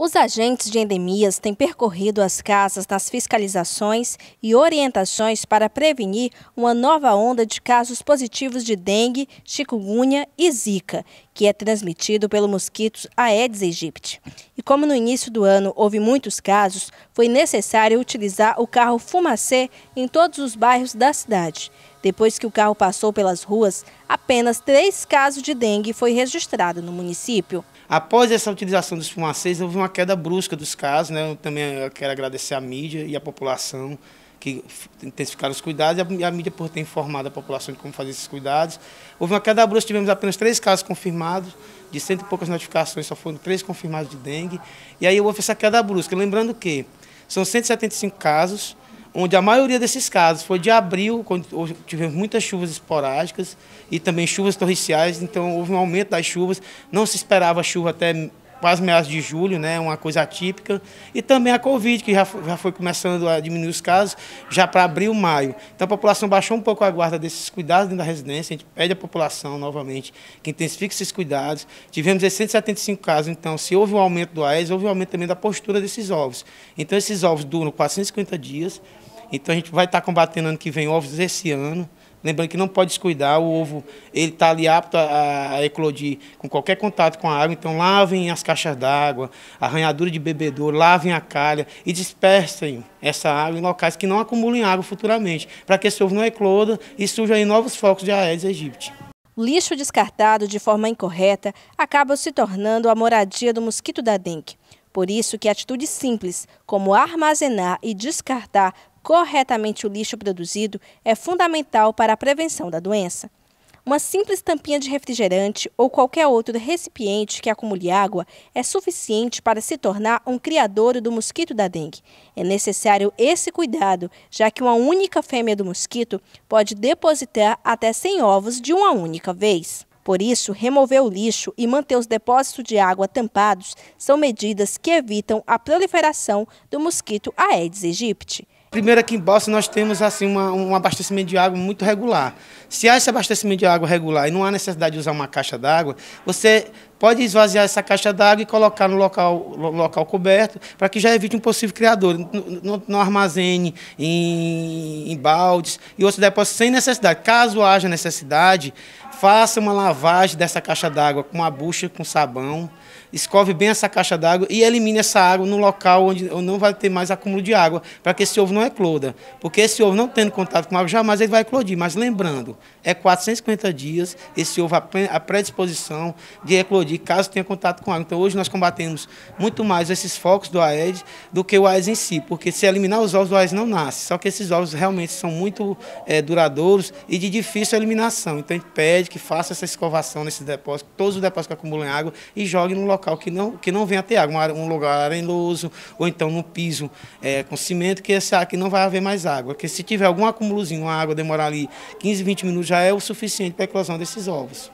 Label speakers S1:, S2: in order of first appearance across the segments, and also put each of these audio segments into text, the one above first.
S1: Os agentes de endemias têm percorrido as casas nas fiscalizações e orientações para prevenir uma nova onda de casos positivos de dengue, chikungunya e zika, que é transmitido pelo mosquito Aedes aegypti. E como no início do ano houve muitos casos, foi necessário utilizar o carro fumacê em todos os bairros da cidade. Depois que o carro passou pelas ruas, apenas três casos de dengue foi registrado no município.
S2: Após essa utilização dos fumacês, houve uma queda brusca dos casos. Né? Eu também eh, quero agradecer à mídia e à população que intensificaram os cuidados e a mídia por ter informado a população de como fazer esses cuidados. Houve uma queda brusca, tivemos apenas três casos confirmados, de cento e poucas notificações só foram três confirmados de dengue. E aí houve essa queda brusca. Lembrando que são 175 casos, onde a maioria desses casos foi de abril, quando tivemos muitas chuvas esporádicas e também chuvas torrenciais, então houve um aumento das chuvas, não se esperava chuva até quase meados de julho, né, uma coisa atípica, e também a Covid, que já foi, já foi começando a diminuir os casos, já para abril, maio. Então a população baixou um pouco a guarda desses cuidados dentro da residência, a gente pede à população, novamente, que intensifique esses cuidados. Tivemos 675 casos, então se houve um aumento do AES, houve um aumento também da postura desses ovos. Então esses ovos duram 450 dias, então a gente vai estar combatendo ano que vem ovos esse ano, Lembrando que não pode descuidar, o ovo ele está ali apto a, a, eclodir com qualquer contato com a água, então lavem as caixas d'água, arranhadura de bebedouro, lavem a calha e dispersem essa água em locais que não acumulem água futuramente, para que esse ovo não ecloda e surjam aí novos focos de Aedes aegypti. Lixo
S1: descartado de forma incorreta acaba se tornando a moradia do mosquito da dengue. Por isso que atitudes simples, como armazenar e descartar corretamente o lixo produzido é fundamental para a prevenção da doença. Uma simples tampinha de refrigerante ou qualquer outro recipiente que acumule água é suficiente para se tornar um criador do mosquito da dengue. É necessário esse cuidado, já que uma única fêmea do mosquito pode depositar até 100 ovos de uma única vez. Por isso, remover o lixo e manter os depósitos de água tampados são medidas
S2: que evitam a proliferação do mosquito Aedes aegypti. Primeiro aqui em Balsa nós temos assim uma, um abastecimento de água muito regular. Se há esse abastecimento de água regular e não há necessidade de usar uma caixa d'água, você pode esvaziar essa caixa d'água e colocar no local, local coberto, para que já evite um possível criador. Não, armazene em, em, baldes e outros depósitos sem necessidade. Caso haja necessidade, faça uma lavagem dessa caixa d'água com uma bucha, com sabão, escove bem essa caixa d'água e elimine essa água no local onde não vai ter mais acúmulo de água, para que esse ovo não ecloda. Porque esse ovo não tendo contato com água, jamais ele vai eclodir. Mas lembrando, é 450 dias esse ovo a predisposição de eclodir de caso tenha contato com água. Então hoje nós combatemos muito mais esses focos do Aedes do que o Aedes em si, porque se eliminar os ovos, o Aedes não nasce. Só que esses ovos realmente são muito é, duradouros e de difícil eliminação. Então a gente pede que faça essa escovação nesses depósitos, todos os depósitos que acumulam água e jogue num local que não, que não venha ter água, um lugar arenoso ou então num piso é, com cimento, que essa aqui não vai haver mais água. Porque se tiver algum acúmulozinho, uma água demorar ali 15, 20 minutos já é o suficiente para a eclosão desses ovos.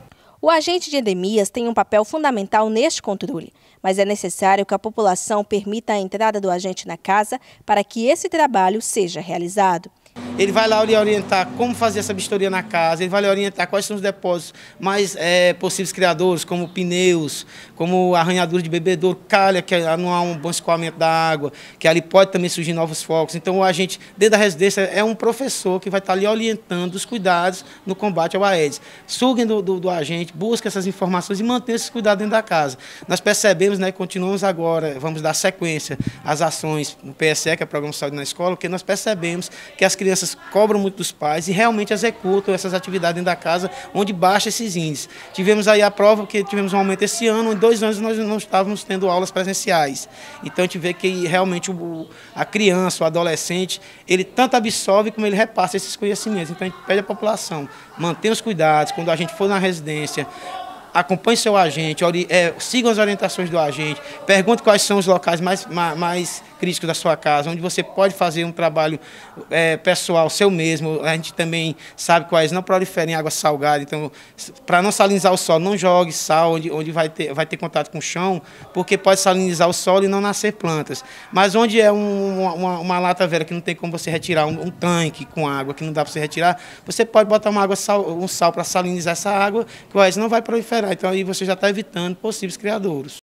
S1: O agente de endemias tem um papel fundamental neste controle, mas é necessário que a população permita a entrada do agente na casa para que esse trabalho seja realizado.
S2: Ele vai lá lhe orientar como fazer essa vistoria na casa, ele vai lhe orientar quais são os depósitos mais é, possíveis criadores, como pneus, como arranhadura de bebedouro, calha, que é, não há um bom escoamento da água, que ali pode também surgir novos focos. Então, o agente dentro da residência, é um professor que vai estar lhe orientando os cuidados no combate ao Aedes. Suguem do, do, do agente, busquem essas informações e mantenham esses cuidados dentro da casa. Nós percebemos, né, continuamos agora, vamos dar sequência às ações no PSE, que é o Programa de Saúde na Escola, porque nós percebemos que as crianças crianças cobram muito dos pais e realmente executam essas atividades dentro da casa, onde baixa esses índices. Tivemos aí a prova que tivemos um aumento esse ano, em dois anos nós não estávamos tendo aulas presenciais. Então a gente vê que realmente o, a criança, o adolescente, ele tanto absorve como ele repassa esses conhecimentos. Então a gente pede à população, mantenha os cuidados, quando a gente for na residência, acompanhe seu agente, ori, é, siga as orientações do agente, pergunte quais são os locais mais, mais, mais críticos da sua casa, onde você pode fazer um trabalho é, pessoal, seu mesmo. A gente também sabe quais não proliferem água salgada, então, para não salinizar o solo, não jogue sal onde, onde vai, ter, vai ter contato com o chão, porque pode salinizar o solo e não nascer plantas. Mas onde é um, uma, uma, lata velha que não tem como você retirar, um, um tanque com água que não dá para você retirar, você pode botar uma água sal, um sal para salinizar essa água, que o não vai proliferar né? Então aí você já está evitando possíveis criadouros.